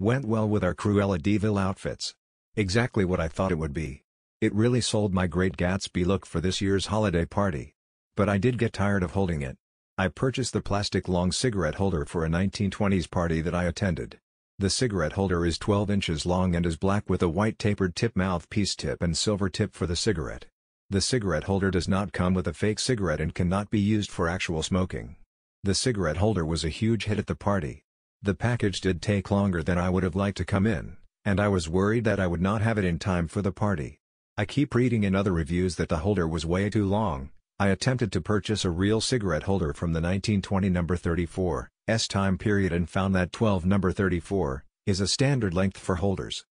Went well with our Cruella Devil outfits. Exactly what I thought it would be. It really sold my Great Gatsby look for this year's holiday party. But I did get tired of holding it. I purchased the plastic long cigarette holder for a 1920s party that I attended. The cigarette holder is 12 inches long and is black with a white tapered tip mouthpiece tip and silver tip for the cigarette. The cigarette holder does not come with a fake cigarette and cannot be used for actual smoking. The cigarette holder was a huge hit at the party. The package did take longer than I would have liked to come in, and I was worried that I would not have it in time for the party. I keep reading in other reviews that the holder was way too long. I attempted to purchase a real cigarette holder from the 1920 number 34 S time period and found that 12 number 34 is a standard length for holders.